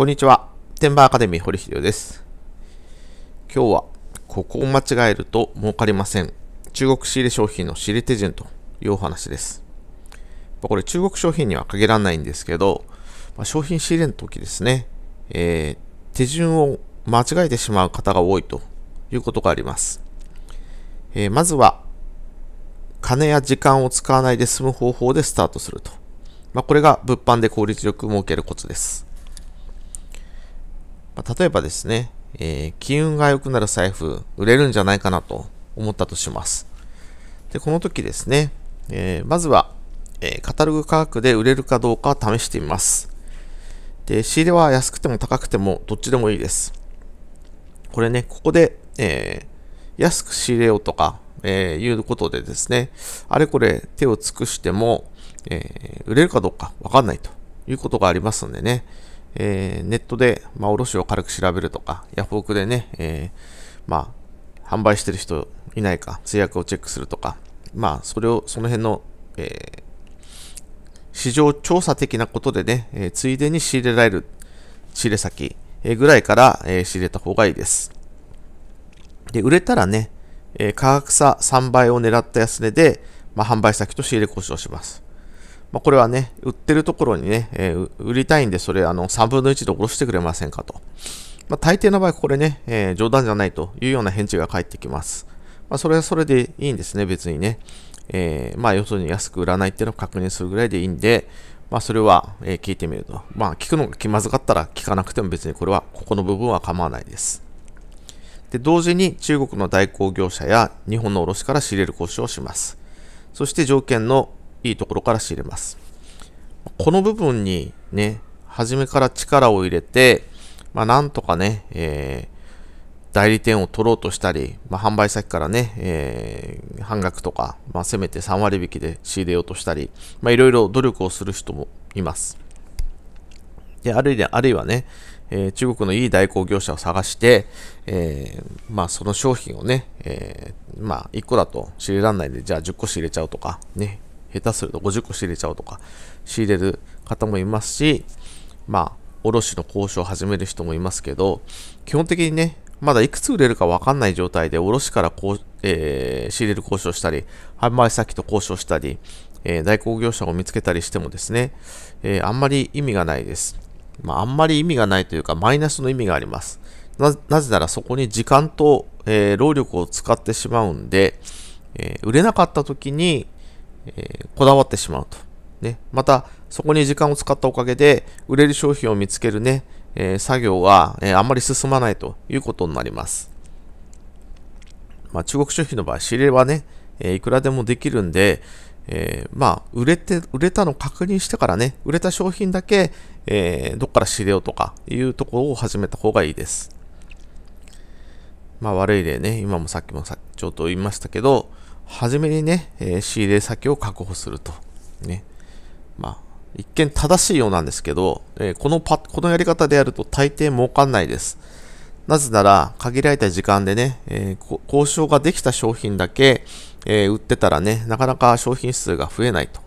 こんにちは。テンバーアカデミー堀秀です。今日は、ここを間違えると儲かりません。中国仕入れ商品の仕入れ手順というお話です。これ中国商品には限らないんですけど、ま商品仕入れの時ですね、えー、手順を間違えてしまう方が多いということがあります。えー、まずは、金や時間を使わないで済む方法でスタートすると。まあ、これが物販で効率よく設けるコツです。まあ、例えばですね、えー、金運が良くなる財布、売れるんじゃないかなと思ったとします。で、この時ですね、えー、まずは、えー、カタログ価格で売れるかどうか試してみます。で、仕入れは安くても高くてもどっちでもいいです。これね、ここで、えー、安く仕入れようとか、えー、いうことでですね、あれこれ手を尽くしても、えー、売れるかどうかわかんないということがありますんでね、えー、ネットで、まあ、卸を軽く調べるとか、ヤフオクでね、えー、まあ、販売してる人いないか、通訳をチェックするとか、まあ、それを、その辺の、えー、市場調査的なことでね、えついでに仕入れられる、仕入れ先、えぐらいから、え仕入れた方がいいです。で、売れたらね、え価格差3倍を狙った安値で、まあ、販売先と仕入れ交渉します。まあ、これはね、売ってるところにね、えー、売りたいんで、それ、あの、3分の1で下ろしてくれませんかと。まあ、大抵の場合、これね、えー、冗談じゃないというような返事が返ってきます。まあ、それはそれでいいんですね、別にね。えー、まあ、要するに安く売らないっていうのを確認するぐらいでいいんで、まあ、それは、え聞いてみると。まあ、聞くのが気まずかったら聞かなくても別にこれは、ここの部分は構わないです。で、同時に中国の代行業者や日本の卸から仕入れる交渉をします。そして条件のいいところから仕入れます。この部分にね、初めから力を入れて、まあ、なんとかね、えー、代理店を取ろうとしたり、まあ、販売先からね、えー、半額とか、まあ、せめて3割引きで仕入れようとしたり、まいろいろ努力をする人もいます。で、あるいはあるいはね、えー、中国のいい代行業者を探して、えー、まあ、その商品をね、えー、まあ、1個だと仕入れられないで、じゃあ10個仕入れちゃうとか、ね、下手すると50個仕入れちゃうとか、仕入れる方もいますし、まあ、卸の交渉を始める人もいますけど、基本的にね、まだいくつ売れるかわかんない状態で、卸からこう、えー、仕入れる交渉したり、販売先と交渉したり、えー、代行業者を見つけたりしてもですね、えー、あんまり意味がないです。まあ、あんまり意味がないというか、マイナスの意味があります。ななぜならそこに時間と、えー、労力を使ってしまうんで、えー、売れなかった時に、えー、こだわってしまうと。ね、また、そこに時間を使ったおかげで、売れる商品を見つけるね、えー、作業は、えー、あんまり進まないということになります。まあ、中国商品の場合、仕入れはね、えいくらでもできるんで、えまあ、売れて、売れたの確認してからね、売れた商品だけ、えどっから仕入れようとかいうところを始めた方がいいです。まあ、悪い例ね、今もさっきもちょっと言いましたけど、初めにね、えー、仕入れ先を確保すると。ね。まあ、一見正しいようなんですけど、えー、このパこのやり方でやると大抵儲かんないです。なぜなら、限られた時間でね、えー、交渉ができた商品だけ、えー、売ってたらね、なかなか商品数が増えないと。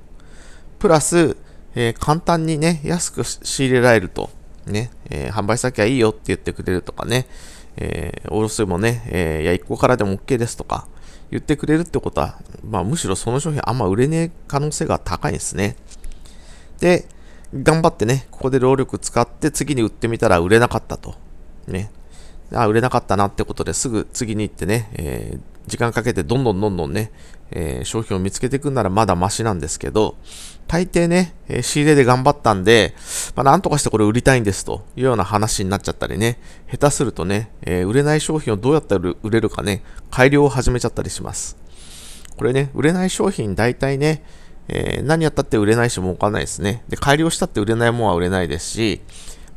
プラス、えー、簡単にね、安く仕入れられると。ね、え販売先はいいよって言ってくれるとかね、えー、すもね、えー、いや、1個からでも OK ですとか、言ってくれるってことは、まあ、むしろその商品あんま売れねえ可能性が高いですね。で、頑張ってね、ここで労力使って次に売ってみたら売れなかったと。ね。あ売れなかったなってことですぐ次に行ってね、えー、時間かけてどんどんどんどんね、えー、商品を見つけていくならまだマシなんですけど、大抵ね、えー、仕入れで頑張ったんで、まあ、なんとかしてこれ売りたいんですというような話になっちゃったりね、下手するとね、え売れない商品をどうやったら売れるかね、改良を始めちゃったりします。これね、売れない商品大体ね、え何やったって売れないし儲かんないですね。で、改良したって売れないもんは売れないですし、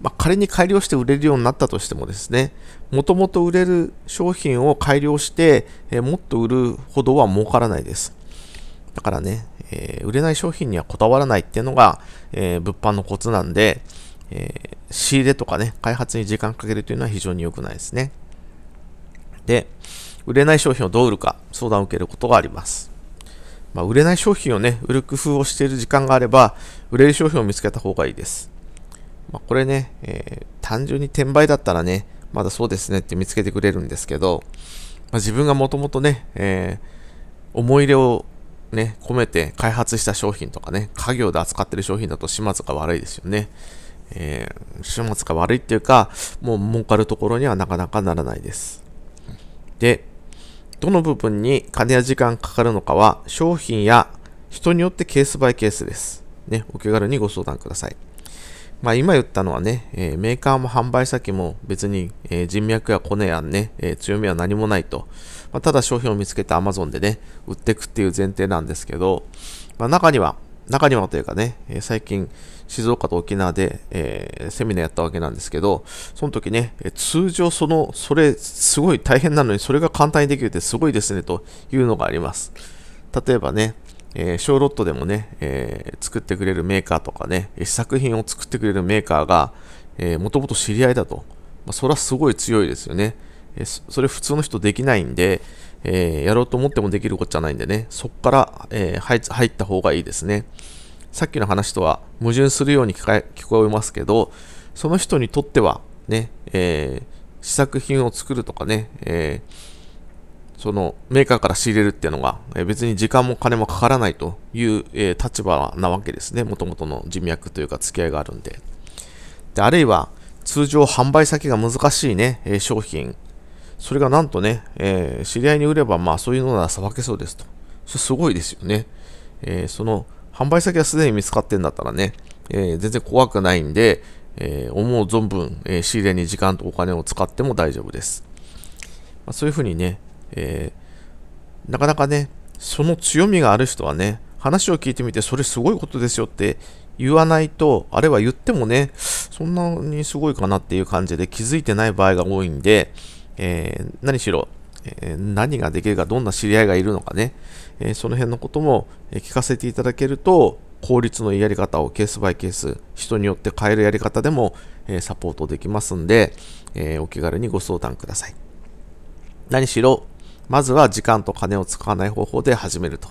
まあ、仮に改良して売れるようになったとしてもですね、もともと売れる商品を改良して、えー、もっと売るほどは儲からないです。だからね、えー、売れない商品にはこだわらないっていうのが、えー、物販のコツなんで、え仕入れとかね、開発に時間かけるというのは非常に良くないですね。で、売れない商品をどう売るか相談を受けることがあります。まあ、売れない商品をね、売る工夫をしている時間があれば、売れる商品を見つけた方がいいです。まあ、これね、えー、単純に転売だったらね、まだそうですねって見つけてくれるんですけど、まあ、自分がもともとね、えー、思い入れをね、込めて開発した商品とかね、家業で扱ってる商品だと始末が悪いですよね。えー、始末が悪いっていうか、もう儲かるところにはなかなかならないです。で、どの部分に金や時間かかるのかは、商品や人によってケースバイケースです。ね、お気軽にご相談ください。まあ、今言ったのはね、えー、メーカーも販売先も別に、えー、人脈やコネやね、えー、強みは何もないと。まあ、ただ商品を見つけて Amazon でね、売っていくっていう前提なんですけど、まあ、中には、中にはというかね、え最近静岡と沖縄で、えセミナーやったわけなんですけど、その時ね、え通常その、それすごい大変なのにそれが簡単にできるってすごいですねというのがあります。例えばね、え小ロットでもね、え作ってくれるメーカーとかね、試作品を作ってくれるメーカーが、えー、もともと知り合いだと。まあ、それはすごい強いですよね。えそれ普通の人できないんで、えー、やろうと思ってもできることじゃないんでね、そこから、えー、入った方がいいですね。さっきの話とは矛盾するように聞こえますけど、その人にとってはね、えー、試作品を作るとかね、えーそのメーカーから仕入れるっていうのが、え別に時間も金もかからないという、え立場なわけですね。もともとの人脈というか付き合いがあるんで。で、あるいは通常販売先が難しいね、え商品。それがなんとね、えー、知り合いに売れば、まあそういうのならさばけそうですと。それすごいですよね。えー、その販売先がすでに見つかってんだったらね、えー、全然怖くないんで、え思う存分、え仕入れに時間とお金を使っても大丈夫です。まあ、そういうふうにね、えー、なかなかね、その強みがある人はね、話を聞いてみて、それすごいことですよって言わないと、あるいは言ってもね、そんなにすごいかなっていう感じで気づいてない場合が多いんで、えー、何しろ、えー、何ができるか、どんな知り合いがいるのかね、えー、その辺のことも聞かせていただけると、効率のいいやり方をケースバイケース、人によって変えるやり方でも、えサポートできますんで、えお気軽にご相談ください。何しろ、まずは時間と金を使わない方法で始めると。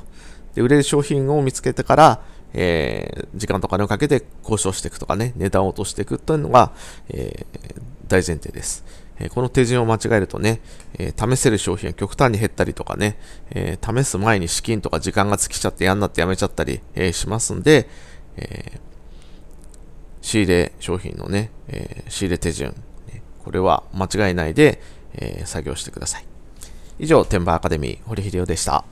で、売れる商品を見つけてから、えー、時間と金をかけて交渉していくとかね、値段を落としていくというのが、えー、大前提です。えこの手順を間違えるとね、え試せる商品が極端に減ったりとかね、え試す前に資金とか時間が尽きちゃって嫌になってやめちゃったり、えしますんで、え仕入れ商品のね、え仕入れ手順、これは間違いないで、え作業してください。以上、天馬アカデミー、堀秀夫でした。